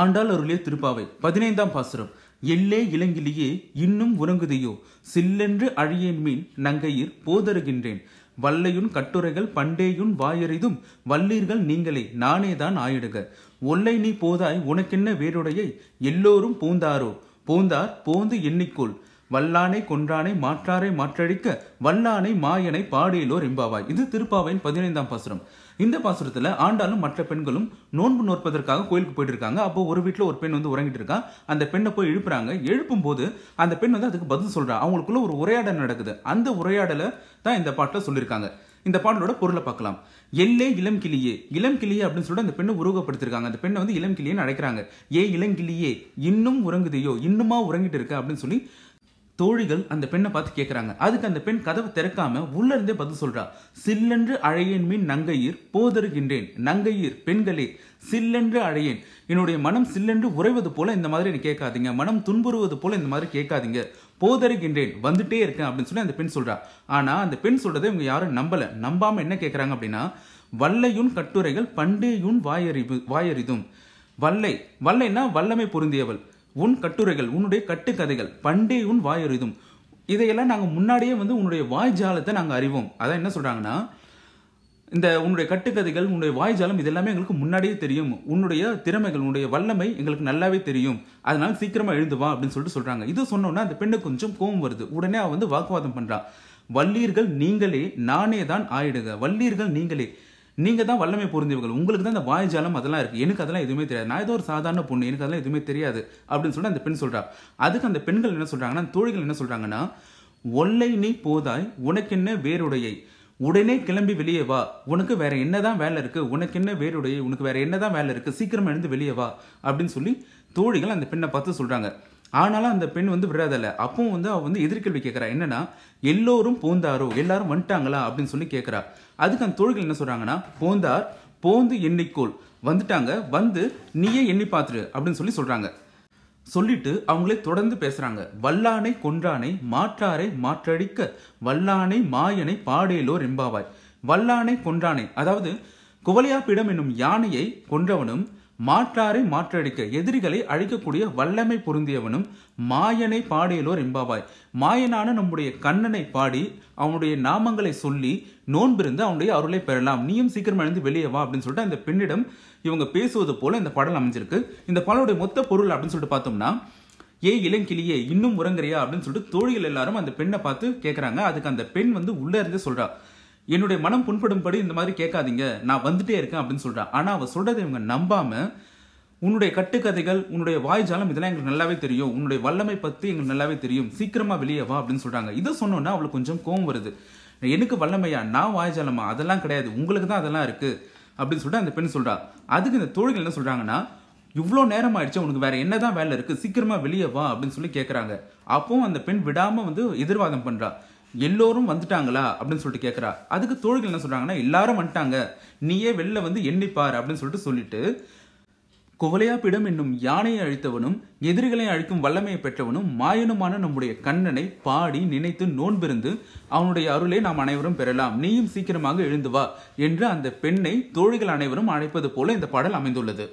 ஆண்டாள் அருளிய திருப்பாவை பதினைந்தாம் பாசுரம் எல்லே இலங்கிலேயே இன்னும் உறங்குதையோ சில்லென்று அழியேன் மீன் நங்கையிர் போதருகின்றேன் வல்லையுன் கட்டுரைகள் பண்டேயுன் வாயறிதும் வல்லீர்கள் நீங்களே நானேதான் ஆயிடுக ஒல்லை நீ போதாய் உனக்கென்ன வேறுடையை எல்லோரும் பூந்தாரோ பூந்தார் போந்து எண்ணிக்கொள் வல்லானை கொன்றானை மாற்றாரை மாற்றழிக்க வல்லானை மாயனை பாடியலோர் இம்பாவாய் இது திருப்பாவையின் பதினைந்தாம் பாசுரம் இந்த பாசுரத்துல ஆண்டாலும் மற்ற பெண்களும் நோன்பு நோற்பதற்காக கோயிலுக்கு போயிட்டு இருக்காங்க அப்போ ஒரு வீட்டில் ஒரு பெண் வந்து உறங்கிட்டு இருக்கா அந்த பெண்ணை போய் எழுப்புறாங்க எழுப்பும் போது அந்த பெண் வந்து அதுக்கு பதில் சொல்றா அவங்களுக்குள்ள ஒரு உரையாடல் நடக்குது அந்த உரையாடலை தான் இந்த பாட்டில் சொல்லியிருக்காங்க இந்த பாடலோட பொருளை பார்க்கலாம் எல்லே இளம் கிளியே இளம் கிளியே அப்படின்னு சொல்லிட்டு அந்த பெண்ணை உருவப்படுத்திருக்காங்க அந்த பெண்ணை வந்து இளம் கிளியேன்னு அழைக்கிறாங்க ஏ இளங்கிளியே இன்னும் உறங்குதையோ இன்னுமா உறங்கிட்டு இருக்க அப்படின்னு சொல்லி தோழிகள் அந்த பெண்ணை பார்த்து கேட்குறாங்க அதுக்கு அந்த பெண் கதவை திறக்காம உள்ள இருந்தே பதில் சொல்றா சில்லென்று அழையேன் மீன் நங்கையீர் போதருகின்றேன் நங்கையீர் பெண்களே சில்லென்று அழையேன் என்னுடைய மனம் சில்லென்று உறைவது போல இந்த மாதிரி நீ கேட்காதீங்க மனம் துன்புறுவது போல இந்த மாதிரி கேட்காதீங்க போதருகின்றேன் வந்துட்டே இருக்கேன் அப்படின்னு சொல்லி அந்த பெண் சொல்றா ஆனா அந்த பெண் சொல்றதை இவங்க யாரும் நம்பல நம்பாம என்ன கேட்குறாங்க அப்படின்னா வல்லையுன் கட்டுரைகள் பண்டையுன் வாயறிவு வாயறிதும் வல்லை வல்லைன்னா வல்லமை பொருந்தியவள் உன் கட்டுரைகள் உன்னுடைய கட்டுக்கதைகள் பண்டே உன் வாயறிதும் இதையெல்லாம் நாங்கள் முன்னாடியே வந்து உன்னுடைய வாய் ஜாலத்தை நாங்கள் அறிவோம் அதான் என்ன சொல்கிறாங்கன்னா இந்த உன்னுடைய கட்டுக்கதைகள் உன்னுடைய வாய்ஜாலம் இதெல்லாமே எங்களுக்கு முன்னாடியே தெரியும் உன்னுடைய திறமைகள் உன்னுடைய வல்லமை எங்களுக்கு நல்லாவே தெரியும் அதனால சீக்கிரமா எழுந்து வா அப்படின்னு சொல்லிட்டு சொல்றாங்க இது சொன்னோன்னா அந்த பெண்ணுக்கு கொஞ்சம் கோபம் வருது உடனே அவ வந்து வாக்குவாதம் பண்றான் வல்லீர்கள் நீங்களே நானே தான் ஆயிடுங்க வல்லீர்கள் நீங்களே நீங்கள் தான் வல்லமை பொருந்தியவர்கள் உங்களுக்கு தான் இந்த வாய்ஜாலம் அதெல்லாம் இருக்குது எனக்கு அதெல்லாம் எதுவுமே தெரியாது நான் ஏதோ ஒரு சாதாரண பொண்ணு எனக்கு அதெல்லாம் எதுவுமே தெரியாது அப்படின்னு சொல்லிட்டு அந்த பெண் சொல்றா அதுக்கு அந்த பெண்கள் என்ன சொல்கிறாங்கன்னா தோழிகள் என்ன சொல்கிறாங்கன்னா ஒல்லை நீ போதாய் உனக்கென்ன வேறுடையை உடனே கிளம்பி வெளியே வா உனக்கு வேற என்னதான் வேலை இருக்கு உனக்கு என்ன வேறுடைய உனக்கு வேற என்னதான் வேலை இருக்கு சீக்கிரமா எழுந்து வெளியே வா அப்படின்னு சொல்லி தோழிகள் அந்த பெண்ணை பார்த்து சொல்றாங்க ஆனாலும் அந்த பெண் வந்து விடுறதில்ல அப்பவும் வந்து அவள் வந்து எதிர்கேள்வி கேட்குறா என்னன்னா எல்லோரும் போந்தாரோ எல்லாரும் வந்துட்டாங்களா அப்படின்னு சொல்லி கேட்குறா அதுக்கு அந்த தொழில்கள் என்ன சொல்கிறாங்கன்னா போந்தார் போந்து எண்ணிக்கோள் வந்துட்டாங்க வந்து நீயே எண்ணி பார்த்துரு அப்படின்னு சொல்லி சொல்கிறாங்க சொல்லிட்டு அவங்களே தொடர்ந்து பேசுறாங்க வல்லானை கொன்றானை மாற்றாரை மாற்றடிக்க வல்லானை மாயனை பாடேலோ ரெம்பாவாய் வல்லானை கொன்றானை அதாவது குவலியாப்பிடம் என்னும் யானையை கொன்றவனும் மாற்றாரை மாற்றடிக்க எதிரிகளை அழிக்கக்கூடிய வல்லமை பொருந்தியவனும் மாயனை பாடியலோர் என்பாவாய் மாயனான நம்முடைய கண்ணனை பாடி அவனுடைய நாமங்களை சொல்லி நோன்பிருந்து அவனுடைய அருளை பெறலாம் நீயும் சீக்கிரம் எழுந்து வெளியே வா அப்படின்னு சொல்லிட்டு அந்த பெண்ணிடம் இவங்க பேசுவது போல இந்த பாடல் அமைஞ்சிருக்கு இந்த பாடலுடைய மொத்த பொருள் அப்படின்னு சொல்லிட்டு பார்த்தோம்னா ஏ இளங்கிளியே இன்னும் உறங்குறியா அப்படின்னு சொல்லிட்டு தோழிகள் எல்லாரும் அந்த பெண்ணை பார்த்து கேட்குறாங்க அதுக்கு அந்த பெண் வந்து உள்ளே இருந்து சொல்கிறா என்னுடைய மனம் புண்படும்படி இந்த மாதிரி கேட்காதீங்க நான் வந்துட்டே இருக்கேன் அப்படின்னு சொல்கிறான் ஆனால் அவள் சொல்கிறத இவங்க நம்பாமல் உன்னுடைய கட்டுக்கதைகள் உன்னுடைய வாய் ஜாலம் இதெல்லாம் எங்களுக்கு நல்லாவே தெரியும் உன்னுடைய வல்லமை பற்றி எங்களுக்கு நல்லாவே தெரியும் சீக்கிரமாக வெளியே வா அப்படின்னு சொல்கிறாங்க இதை சொன்னோன்னா அவளுக்கு கொஞ்சம் கோவம் வருது எனக்கு வல்லமையா நான் வாய் ஜாலமா அதெல்லாம் கிடையாது உங்களுக்கு தான் அதெல்லாம் இருக்குது அப்படின்னு சொல்லிட்டு அந்த பெண் சொல்கிறா அதுக்கு இந்த தோழிகள் என்ன சொல்கிறாங்கன்னா இவ்வளோ நேரம் ஆயிடுச்சு உனக்கு வேற என்ன தான் வேலை இருக்குது சீக்கிரமாக வெளியே வா அப்படின்னு சொல்லி கேட்குறாங்க அப்போ அந்த பெண் விடாமல் வந்து எதிர்வாதம் பண்ணுறா எல்லோரும் வந்துட்டாங்களா அப்படின்னு சொல்லிட்டு கேட்குறா அதுக்கு தோழிகள் என்ன சொல்கிறாங்கன்னா எல்லாரும் வந்துட்டாங்க நீயே வெளில வந்து எண்ணிப்பார் அப்படின்னு சொல்லிட்டு சொல்லிட்டு குவலையாப்பிடம் என்னும் யானையை அழித்தவனும் எதிரிகளை அழிக்கும் வல்லமையை பெற்றவனும் மாயனுமான நம்முடைய கண்ணனை பாடி நினைத்து நோன்பிருந்து அவனுடைய அருளை நாம் அனைவரும் பெறலாம் நீயும் சீக்கிரமாக எழுந்து வா என்று அந்த பெண்ணை தோழிகள் அனைவரும் அழைப்பது போல இந்த பாடல் அமைந்துள்ளது